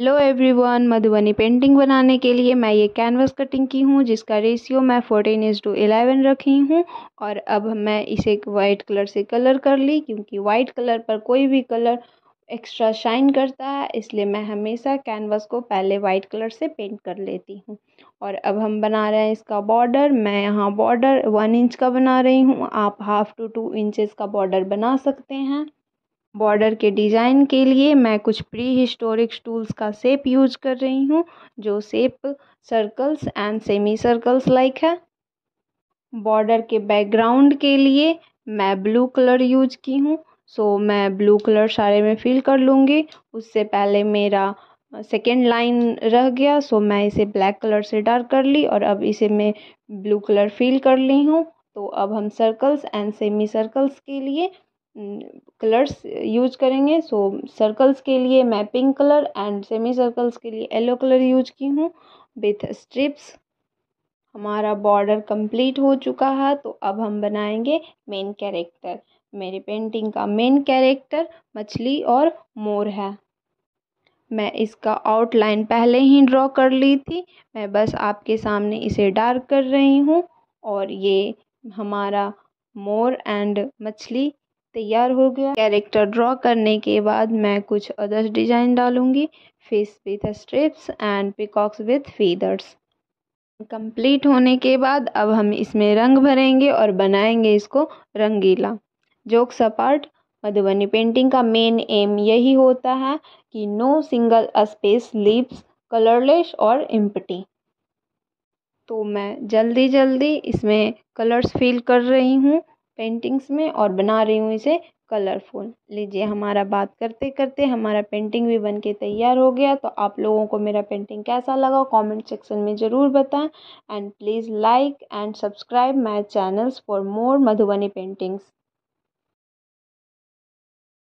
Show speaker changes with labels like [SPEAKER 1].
[SPEAKER 1] hello everyone Madhubani painting बनाने के लिए मैं ये कैनवास कटिंग की हूँ जिसका रेशियो मैं फोर्टीन इज टू एलेवन रखी हूँ और अब मैं इसे वाइट कलर से कलर कर ली क्योंकि वाइट कलर पर कोई भी कलर एक्स्ट्रा शाइन करता है इसलिए मैं हमेशा कैनवास को पहले वाइट कलर से पेंट कर लेती हूँ और अब हम बना रहे हैं इसका बॉर्डर मैं यहाँ बॉर्डर वन इंच का बना रही हूँ आप हाफ़ टू टू इंचेस का बॉर्डर बना सकते हैं बॉर्डर के डिज़ाइन के लिए मैं कुछ प्री हिस्टोरिक टूल्स का सेप यूज कर रही हूँ जो shape circles and semi circles like है बॉर्डर के बैकग्राउंड के लिए मैं ब्लू कलर यूज की हूँ सो मैं ब्लू कलर सारे में फिल कर लूँगी उससे पहले मेरा सेकेंड लाइन रह गया सो मैं इसे ब्लैक कलर से डार्क कर ली और अब इसे मैं ब्लू कलर फिल कर ली हूँ तो अब हम सर्कल्स एंड सेमी सर्कल्स के लिए कलर्स यूज करेंगे सो सर्कल्स के लिए मैं pink colour and semi circles के लिए येलो कलर यूज की हूँ विथ स्ट्रिप्स हमारा बॉर्डर कंप्लीट हो चुका है तो अब हम बनाएंगे मेन कैरेक्टर मेरी पेंटिंग का मेन कैरेक्टर मछली और मोर है मैं इसका आउटलाइन पहले ही ड्रॉ कर ली थी मैं बस आपके सामने इसे डार्क कर रही हूँ और ये हमारा मोर एंड मछली तैयार हो गया कैरेक्टर ड्रॉ करने के बाद मैं कुछ अदर्स डिज़ाइन डालूंगी face with strips and peacocks with feathers complete होने के बाद अब हम इसमें रंग भरेंगे और बनाएंगे इसको रंगीला जोक्स अपार्ट मधुबनी पेंटिंग का मेन एम यही होता है कि no single space lips colourless और एम्पटी तो मैं जल्दी जल्दी इसमें कलर्स फील कर रही हूँ पेंटिंग्स में और बना रही हूँ इसे कलरफुल लीजिए हमारा बात करते करते हमारा पेंटिंग भी बन के तैयार हो गया तो आप लोगों को मेरा पेंटिंग कैसा लगा कमेंट सेक्शन में ज़रूर बताएं and please like and subscribe my channels for more Madhubani paintings